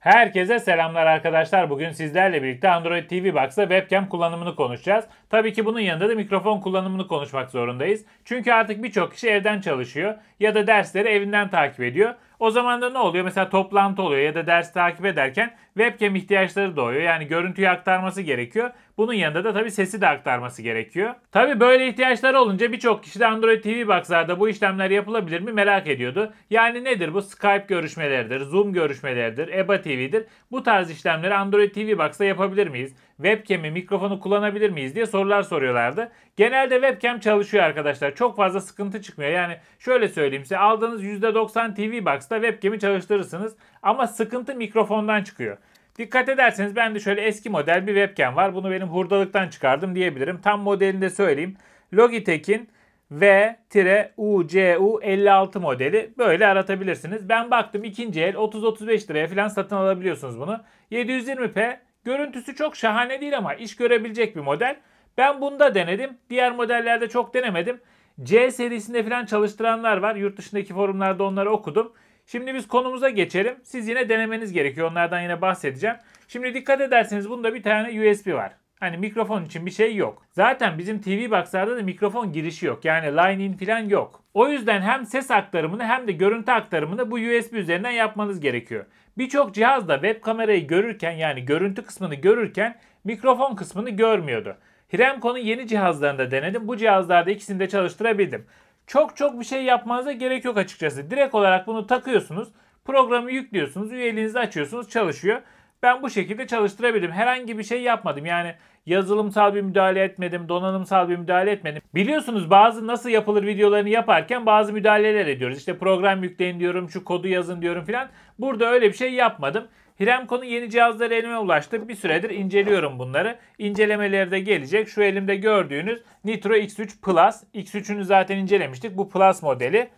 Herkese selamlar arkadaşlar. Bugün sizlerle birlikte Android TV Box'ta webcam kullanımını konuşacağız. Tabii ki bunun yanında da mikrofon kullanımını konuşmak zorundayız. Çünkü artık birçok kişi evden çalışıyor ya da dersleri evinden takip ediyor. O zaman da ne oluyor? Mesela toplantı oluyor ya da ders takip ederken webcam ihtiyaçları doğuyor. Yani görüntüyü aktarması gerekiyor. Bunun yanında da tabii sesi de aktarması gerekiyor. Tabii böyle ihtiyaçlar olunca birçok kişi de Android TV Box'larda bu işlemler yapılabilir mi merak ediyordu. Yani nedir bu? Skype görüşmeleridir, Zoom görüşmeleridir, EBA TV'dir. Bu tarz işlemleri Android TV Box'ta yapabilir miyiz? webcam'i, mikrofonu kullanabilir miyiz diye sorular soruyorlardı. Genelde webcam çalışıyor arkadaşlar. Çok fazla sıkıntı çıkmıyor. Yani şöyle söyleyeyim size aldığınız %90 TV Box'ta webcam'i çalıştırırsınız ama sıkıntı mikrofondan çıkıyor. Dikkat ederseniz ben de şöyle eski model bir webcam var. Bunu benim hurdalıktan çıkardım diyebilirim. Tam modelini de söyleyeyim. Logitech'in V-UCU56 modeli böyle aratabilirsiniz. Ben baktım ikinci el 30-35 liraya falan satın alabiliyorsunuz bunu. 720p Görüntüsü çok şahane değil ama iş görebilecek bir model. Ben bunda denedim. Diğer modellerde çok denemedim. C serisinde falan çalıştıranlar var. Yurt dışındaki forumlarda onları okudum. Şimdi biz konumuza geçelim. Siz yine denemeniz gerekiyor. Onlardan yine bahsedeceğim. Şimdi dikkat ederseniz bunda bir tane USB var. Hani mikrofon için bir şey yok. Zaten bizim TV Box'larda da mikrofon girişi yok. Yani line in falan yok. O yüzden hem ses aktarımını hem de görüntü aktarımını bu USB üzerinden yapmanız gerekiyor. Birçok cihazda web kamerayı görürken yani görüntü kısmını görürken mikrofon kısmını görmüyordu. Hiremco'nun yeni cihazlarında denedim. Bu cihazlarda ikisini de çalıştırabildim. Çok çok bir şey yapmanıza gerek yok açıkçası. Direkt olarak bunu takıyorsunuz. Programı yüklüyorsunuz. Üyeliğinizi açıyorsunuz. Çalışıyor ben bu şekilde çalıştırabilirim. Herhangi bir şey yapmadım. Yani yazılımsal bir müdahale etmedim, donanımsal bir müdahale etmedim. Biliyorsunuz bazı nasıl yapılır videolarını yaparken bazı müdahaleler ediyoruz. İşte program yükleyin diyorum, şu kodu yazın diyorum filan. Burada öyle bir şey yapmadım. Hiremco'nun yeni cihazları elime ulaştı. Bir süredir inceliyorum bunları. İncelemeleri de gelecek. Şu elimde gördüğünüz Nitro X3 Plus. X3'ünü zaten incelemiştik. Bu Plus modeli.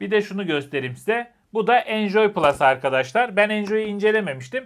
Bir de şunu göstereyim size. Bu da Enjoy Plus arkadaşlar. Ben Enjoy'u incelememiştim.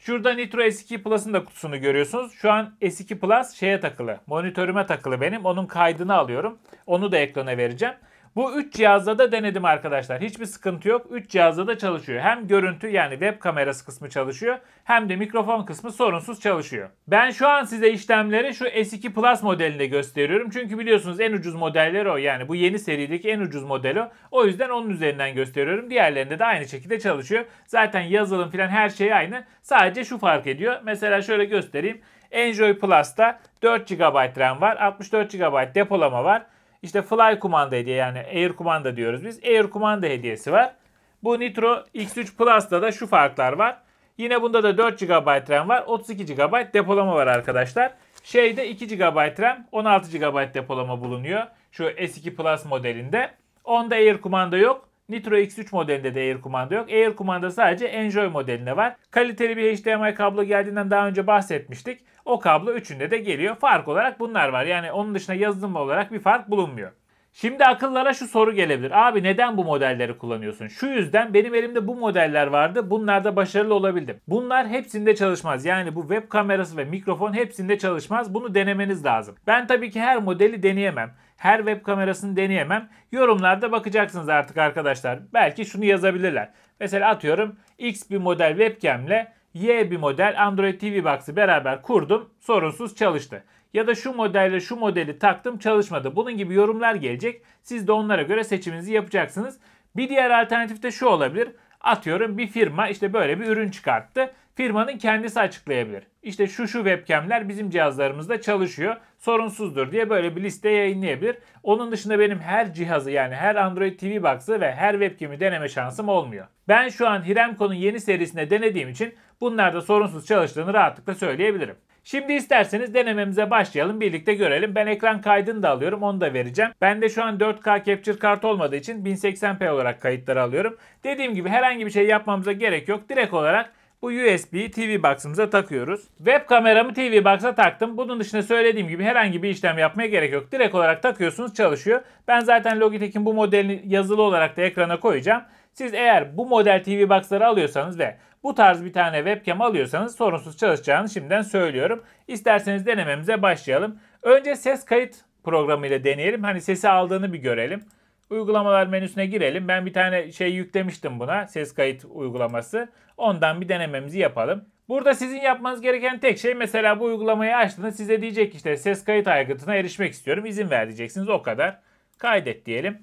Şurada Nitro S2 Plus'ın da kutusunu görüyorsunuz. Şu an S2 Plus şeye takılı. Monitörüme takılı benim. Onun kaydını alıyorum. Onu da ekrana vereceğim. Bu 3 cihazda da denedim arkadaşlar. Hiçbir sıkıntı yok. 3 cihazda da çalışıyor. Hem görüntü yani web kamerası kısmı çalışıyor hem de mikrofon kısmı sorunsuz çalışıyor. Ben şu an size işlemleri şu S2 Plus modelinde gösteriyorum. Çünkü biliyorsunuz en ucuz modeller o. Yani bu yeni serideki en ucuz modeli o. O yüzden onun üzerinden gösteriyorum. Diğerlerinde de aynı şekilde çalışıyor. Zaten yazılım falan her şey aynı. Sadece şu fark ediyor. Mesela şöyle göstereyim. Enjoy Plus'ta 4 GB RAM var. 64 GB depolama var. İşte Fly kumanda hediye yani Air kumanda diyoruz biz. Air kumanda hediyesi var. Bu Nitro X3 Plus'ta da şu farklar var. Yine bunda da 4 GB RAM var. 32 GB depolama var arkadaşlar. Şeyde 2 GB RAM, 16 GB depolama bulunuyor. Şu S2 Plus modelinde. Onda Air kumanda yok. Nitro X3 modelinde de Air kumanda yok. Air kumanda sadece Enjoy modeline var. Kaliteli bir HDMI kablo geldiğinden daha önce bahsetmiştik. O kablo üçünde de geliyor. Fark olarak bunlar var. Yani onun dışında yazılım olarak bir fark bulunmuyor. Şimdi akıllara şu soru gelebilir. Abi neden bu modelleri kullanıyorsun? Şu yüzden benim elimde bu modeller vardı. Bunlarda başarılı olabildim. Bunlar hepsinde çalışmaz. Yani bu web kamerası ve mikrofon hepsinde çalışmaz. Bunu denemeniz lazım. Ben tabii ki her modeli deneyemem. Her web kamerasını deneyemem. Yorumlarda bakacaksınız artık arkadaşlar. Belki şunu yazabilirler. Mesela atıyorum X bir model webcam ile Y bir model Android TV Box'ı beraber kurdum. Sorunsuz çalıştı ya da şu modelle şu modeli taktım çalışmadı. Bunun gibi yorumlar gelecek. Siz de onlara göre seçiminizi yapacaksınız. Bir diğer alternatif de şu olabilir. Atıyorum bir firma işte böyle bir ürün çıkarttı. Firmanın kendisi açıklayabilir. İşte şu şu webcamler bizim cihazlarımızda çalışıyor. Sorunsuzdur diye böyle bir liste yayınlayabilir. Onun dışında benim her cihazı yani her Android TV Box'ı ve her webcam'i deneme şansım olmuyor. Ben şu an Hiremco'nun yeni serisine denediğim için bunlarda sorunsuz çalıştığını rahatlıkla söyleyebilirim. Şimdi isterseniz denememize başlayalım birlikte görelim. Ben ekran kaydını da alıyorum onu da vereceğim. Ben de şu an 4K Capture kart olmadığı için 1080p olarak kayıtları alıyorum. Dediğim gibi herhangi bir şey yapmamıza gerek yok. Direkt olarak bu USB'yi TV Box'ımıza takıyoruz. Web kameramı TV Box'a taktım. Bunun dışında söylediğim gibi herhangi bir işlem yapmaya gerek yok. Direkt olarak takıyorsunuz çalışıyor. Ben zaten Logitech'in bu modelini yazılı olarak da ekrana koyacağım. Siz eğer bu model TV Box'ları alıyorsanız ve bu tarz bir tane webcam alıyorsanız sorunsuz çalışacağını şimdiden söylüyorum. İsterseniz denememize başlayalım. Önce ses kayıt programıyla deneyelim. Hani sesi aldığını bir görelim. Uygulamalar menüsüne girelim. Ben bir tane şey yüklemiştim buna. Ses kayıt uygulaması. Ondan bir denememizi yapalım. Burada sizin yapmanız gereken tek şey mesela bu uygulamayı açtığında size diyecek işte ses kayıt aygıtına erişmek istiyorum. İzin ver diyeceksiniz o kadar. Kaydet diyelim.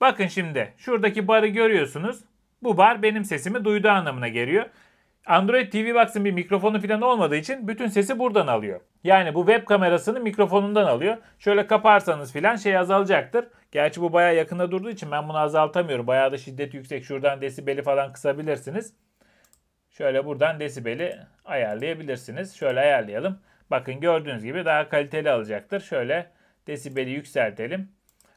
Bakın şimdi şuradaki barı görüyorsunuz. Bu bar benim sesimi duyduğu anlamına geliyor. Android TV Box'ın bir mikrofonu falan olmadığı için bütün sesi buradan alıyor. Yani bu web kamerasını mikrofonundan alıyor. Şöyle kaparsanız filan şey azalacaktır. Gerçi bu bayağı yakında durduğu için ben bunu azaltamıyorum. Bayağı da şiddet yüksek. Şuradan desibeli falan kısabilirsiniz. Şöyle buradan desibeli ayarlayabilirsiniz. Şöyle ayarlayalım. Bakın gördüğünüz gibi daha kaliteli alacaktır. Şöyle desibeli yükseltelim.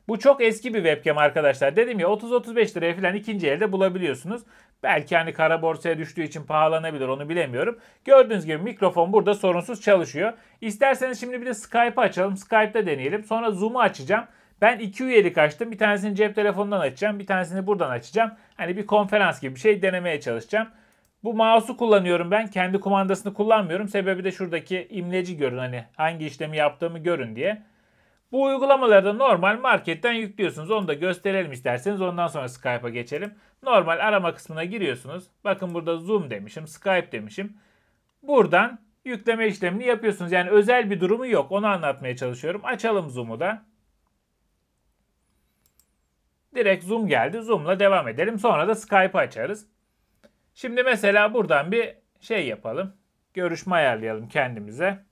Bu çok eski bir webcam arkadaşlar. Dedim ya 30-35 liraya falan ikinci elde bulabiliyorsunuz. Belki hani kara borsaya düştüğü için pahalanabilir onu bilemiyorum. Gördüğünüz gibi mikrofon burada sorunsuz çalışıyor. İsterseniz şimdi bir de Skype açalım. Skype'da deneyelim. Sonra Zoom'u açacağım. Ben iki üyelik açtım. Bir tanesini cep telefonundan açacağım. Bir tanesini buradan açacağım. Hani bir konferans gibi bir şey denemeye çalışacağım. Bu mouse'u kullanıyorum ben. Kendi kumandasını kullanmıyorum. Sebebi de şuradaki imleci görün. Hani hangi işlemi yaptığımı görün diye. Bu uygulamalarda normal marketten yüklüyorsunuz. Onu da gösterelim isterseniz. Ondan sonra Skype'a geçelim. Normal arama kısmına giriyorsunuz. Bakın burada Zoom demişim, Skype demişim. Buradan yükleme işlemini yapıyorsunuz. Yani özel bir durumu yok. Onu anlatmaya çalışıyorum. Açalım Zoom'u da. Direkt Zoom geldi. Zoom'la devam edelim. Sonra da Skype açarız. Şimdi mesela buradan bir şey yapalım. Görüşme ayarlayalım kendimize.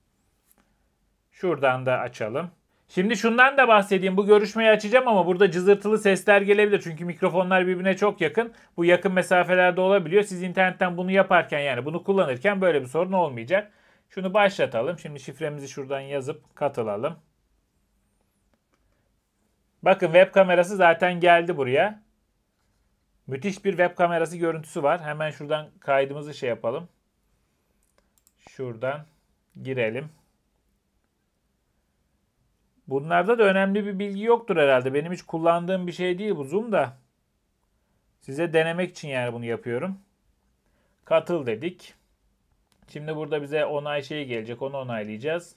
Şuradan da açalım. Şimdi şundan da bahsedeyim. Bu görüşmeyi açacağım ama burada cızırtılı sesler gelebilir. Çünkü mikrofonlar birbirine çok yakın. Bu yakın mesafelerde olabiliyor. Siz internetten bunu yaparken yani bunu kullanırken böyle bir sorun olmayacak. Şunu başlatalım. Şimdi şifremizi şuradan yazıp katılalım. Bakın web kamerası zaten geldi buraya. Müthiş bir web kamerası görüntüsü var. Hemen şuradan kaydımızı şey yapalım. Şuradan girelim. Bunlarda da önemli bir bilgi yoktur herhalde. Benim hiç kullandığım bir şey değil bu Zoom da. Size denemek için yani bunu yapıyorum. Katıl dedik. Şimdi burada bize onay şeyi gelecek. Onu onaylayacağız.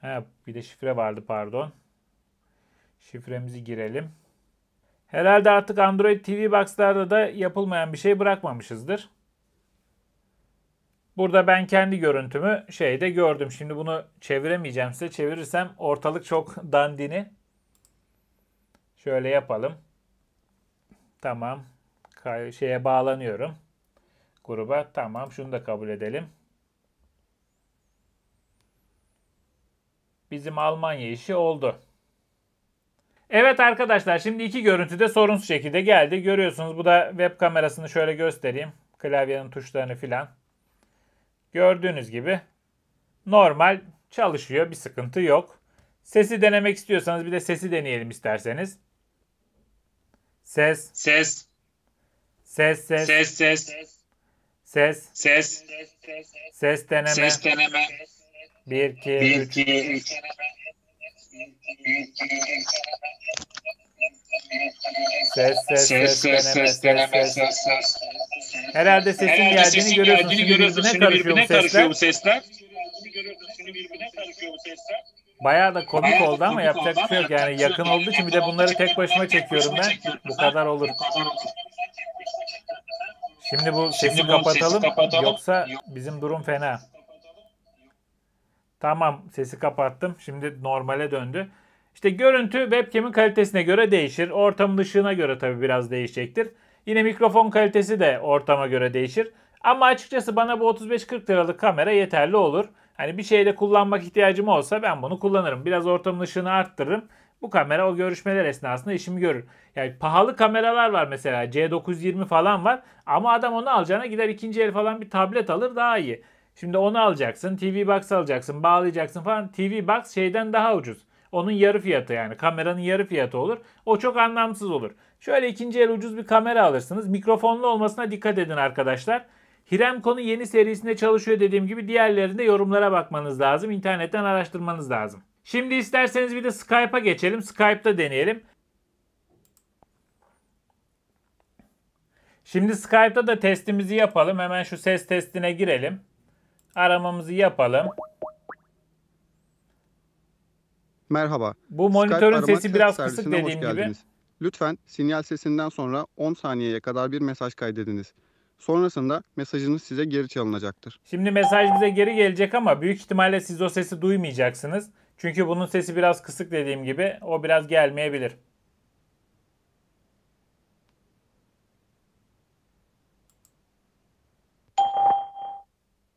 Ha, bir de şifre vardı pardon. Şifremizi girelim. Herhalde artık Android TV Box'larda da yapılmayan bir şey bırakmamışızdır. Burada ben kendi görüntümü şeyde gördüm. Şimdi bunu çeviremeyeceğim size. Çevirirsem ortalık çok dandini. Şöyle yapalım. Tamam. Kay şeye bağlanıyorum. Gruba. Tamam. Şunu da kabul edelim. Bizim Almanya işi oldu. Evet arkadaşlar şimdi iki görüntü de sorunsuz şekilde geldi. Görüyorsunuz bu da web kamerasını şöyle göstereyim. Klavyenin tuşlarını filan. Gördüğünüz gibi normal çalışıyor. Bir sıkıntı yok. Sesi denemek istiyorsanız bir de sesi deneyelim isterseniz. Ses. Ses. Ses ses. Ses ses. Ses. Ses. Ses deneme. Ses deneme. 1 2 3 1 2 3 Ses ses ses ses ses deneme ses ses. Herhalde sesin Herhalde geldiğini sesin görüyorsun. Geldiğini görüyorsun. Şimdi birbirine, birbirine karışıyor bu sesler. Bayağı da komik Bayağı oldu da ama komik yapacak bir şey yok. Yani yakın olduğu için bir de şey bunları tek başıma çekiyorum ben. Bu kadar olur. Şimdi bu Sesi kapatalım. Yoksa bizim durum fena. Tamam sesi kapattım. Şimdi normale döndü. İşte görüntü webcam'in kalitesine göre değişir. Ortamın ışığına göre tabii biraz değişecektir. Yine mikrofon kalitesi de ortama göre değişir. Ama açıkçası bana bu 35-40 liralık kamera yeterli olur. Hani bir şeyle kullanmak ihtiyacım olsa ben bunu kullanırım. Biraz ortamın ışığını arttırırım. Bu kamera o görüşmeler esnasında işimi görür. Yani pahalı kameralar var mesela C920 falan var. Ama adam onu alacağına gider ikinci el falan bir tablet alır daha iyi. Şimdi onu alacaksın, TV Box alacaksın, bağlayacaksın falan. TV Box şeyden daha ucuz. Onun yarı fiyatı yani kameranın yarı fiyatı olur. O çok anlamsız olur. Şöyle ikinci el ucuz bir kamera alırsınız. Mikrofonlu olmasına dikkat edin arkadaşlar. Hiremco'nun yeni serisinde çalışıyor dediğim gibi diğerlerinde yorumlara bakmanız lazım. İnternetten araştırmanız lazım. Şimdi isterseniz bir de Skype'a geçelim. Skype'da deneyelim. Şimdi Skype'da da testimizi yapalım. Hemen şu ses testine girelim. Aramamızı yapalım. Merhaba. Bu monitörün Skype sesi biraz kısık dediğim gibi. Lütfen sinyal sesinden sonra 10 saniyeye kadar bir mesaj kaydediniz. Sonrasında mesajınız size geri çalınacaktır. Şimdi mesaj bize geri gelecek ama büyük ihtimalle siz o sesi duymayacaksınız. Çünkü bunun sesi biraz kısık dediğim gibi o biraz gelmeyebilir.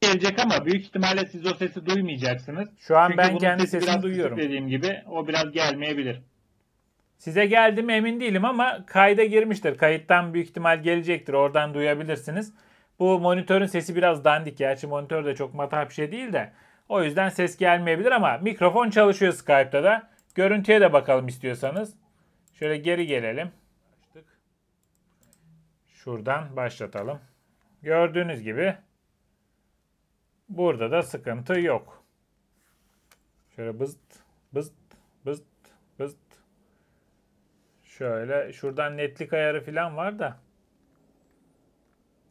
gelecek ama büyük ihtimalle siz o sesi duymayacaksınız. Şu an Çünkü ben kendi sesimi duyuyorum. Dediğim gibi o biraz gelmeyebilir. Size geldi mi emin değilim ama kayda girmiştir. Kayıttan büyük ihtimal gelecektir. Oradan duyabilirsiniz. Bu monitörün sesi biraz dandik. Gerçi monitör de çok matah bir şey değil de. O yüzden ses gelmeyebilir ama mikrofon çalışıyor Skype'da da. Görüntüye de bakalım istiyorsanız. Şöyle geri gelelim. Şuradan başlatalım. Gördüğünüz gibi Burada da sıkıntı yok. Şöyle bızt bızt bızt bızt. Şöyle şuradan netlik ayarı falan var da.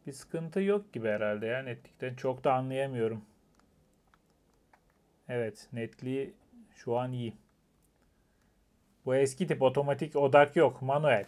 Bir sıkıntı yok gibi herhalde ya netlikten. Çok da anlayamıyorum. Evet netliği şu an iyi. Bu eski tip otomatik odak yok. Manuel.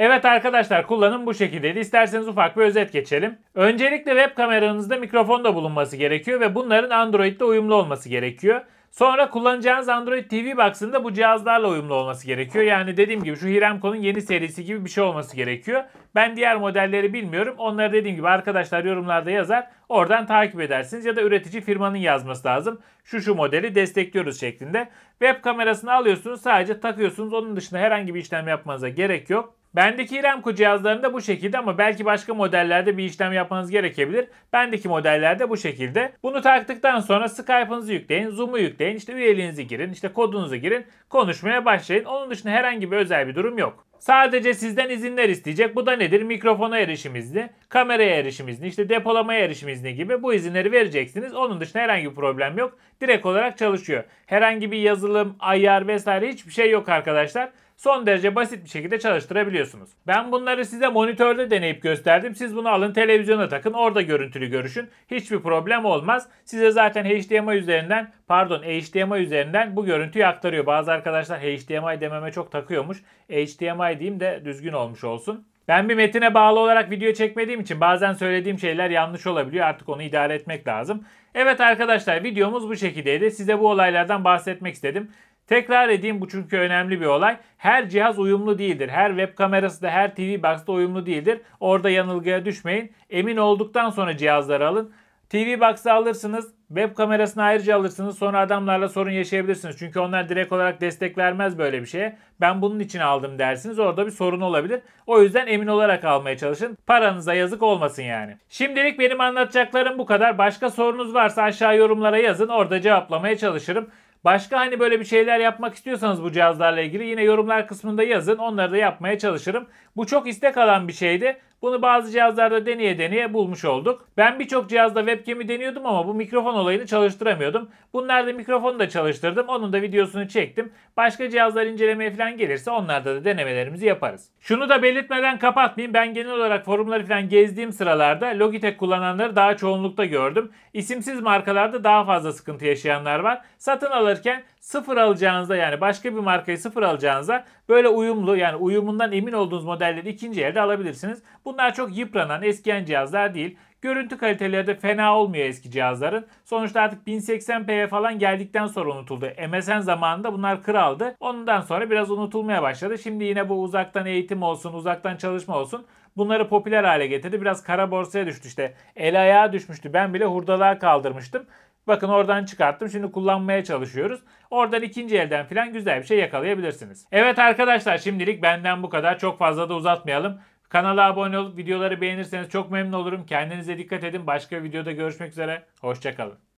Evet arkadaşlar kullanım bu şekildeydi. İsterseniz ufak bir özet geçelim. Öncelikle web kameranızda mikrofon da bulunması gerekiyor ve bunların Android'de uyumlu olması gerekiyor. Sonra kullanacağınız Android TV Box'ında bu cihazlarla uyumlu olması gerekiyor. Yani dediğim gibi şu Hiremco'nun yeni serisi gibi bir şey olması gerekiyor. Ben diğer modelleri bilmiyorum. Onları dediğim gibi arkadaşlar yorumlarda yazar. Oradan takip edersiniz ya da üretici firmanın yazması lazım. Şu şu modeli destekliyoruz şeklinde. Web kamerasını alıyorsunuz sadece takıyorsunuz. Onun dışında herhangi bir işlem yapmanıza gerek yok. Bendeki Ramco cihazlarında bu şekilde ama belki başka modellerde bir işlem yapmanız gerekebilir. Bendeki modellerde bu şekilde. Bunu taktıktan sonra Skype'ınızı yükleyin, Zoom'u yükleyin, işte üyeliğinizi girin, işte kodunuzu girin, konuşmaya başlayın. Onun dışında herhangi bir özel bir durum yok. Sadece sizden izinler isteyecek. Bu da nedir? Mikrofona erişim izni, kameraya erişim izni, işte depolamaya erişim izni gibi bu izinleri vereceksiniz. Onun dışında herhangi bir problem yok. Direkt olarak çalışıyor. Herhangi bir yazılım, ayar vesaire hiçbir şey yok arkadaşlar son derece basit bir şekilde çalıştırabiliyorsunuz. Ben bunları size monitörde deneyip gösterdim. Siz bunu alın televizyona takın orada görüntülü görüşün. Hiçbir problem olmaz. Size zaten HDMI üzerinden pardon HDMI üzerinden bu görüntüyü aktarıyor. Bazı arkadaşlar HDMI dememe çok takıyormuş. HDMI diyeyim de düzgün olmuş olsun. Ben bir metine bağlı olarak video çekmediğim için bazen söylediğim şeyler yanlış olabiliyor. Artık onu idare etmek lazım. Evet arkadaşlar videomuz bu şekildeydi. Size bu olaylardan bahsetmek istedim. Tekrar edeyim bu çünkü önemli bir olay. Her cihaz uyumlu değildir. Her web kamerası da her TV box'ta uyumlu değildir. Orada yanılgıya düşmeyin. Emin olduktan sonra cihazları alın. TV Box'ı alırsınız. Web kamerasını ayrıca alırsınız. Sonra adamlarla sorun yaşayabilirsiniz. Çünkü onlar direkt olarak destek vermez böyle bir şeye. Ben bunun için aldım dersiniz. Orada bir sorun olabilir. O yüzden emin olarak almaya çalışın. Paranıza yazık olmasın yani. Şimdilik benim anlatacaklarım bu kadar. Başka sorunuz varsa aşağı yorumlara yazın. Orada cevaplamaya çalışırım. Başka hani böyle bir şeyler yapmak istiyorsanız bu cihazlarla ilgili yine yorumlar kısmında yazın. Onları da yapmaya çalışırım. Bu çok istek alan bir şeydi. Bunu bazı cihazlarda deneye deneye bulmuş olduk. Ben birçok cihazda webcam'i deniyordum ama bu mikrofon olayını çalıştıramıyordum. Bunlarda mikrofonu da çalıştırdım. Onun da videosunu çektim. Başka cihazlar incelemeye falan gelirse onlarda da denemelerimizi yaparız. Şunu da belirtmeden kapatmayayım. Ben genel olarak forumları falan gezdiğim sıralarda Logitech kullananları daha çoğunlukta gördüm. İsimsiz markalarda daha fazla sıkıntı yaşayanlar var. Satın alırken sıfır alacağınızda yani başka bir markayı sıfır alacağınızda böyle uyumlu yani uyumundan emin olduğunuz modelleri ikinci elde alabilirsiniz. Bunlar çok yıpranan eskiyen cihazlar değil. Görüntü kaliteleri de fena olmuyor eski cihazların. Sonuçta artık 1080p'ye falan geldikten sonra unutuldu. MSN zamanında bunlar kraldı. Ondan sonra biraz unutulmaya başladı. Şimdi yine bu uzaktan eğitim olsun, uzaktan çalışma olsun bunları popüler hale getirdi. Biraz kara borsaya düştü işte. El ayağa düşmüştü. Ben bile hurdalığa kaldırmıştım. Bakın oradan çıkarttım. Şimdi kullanmaya çalışıyoruz. Oradan ikinci elden falan güzel bir şey yakalayabilirsiniz. Evet arkadaşlar şimdilik benden bu kadar. Çok fazla da uzatmayalım. Kanala abone olup videoları beğenirseniz çok memnun olurum. Kendinize dikkat edin. Başka bir videoda görüşmek üzere. Hoşçakalın.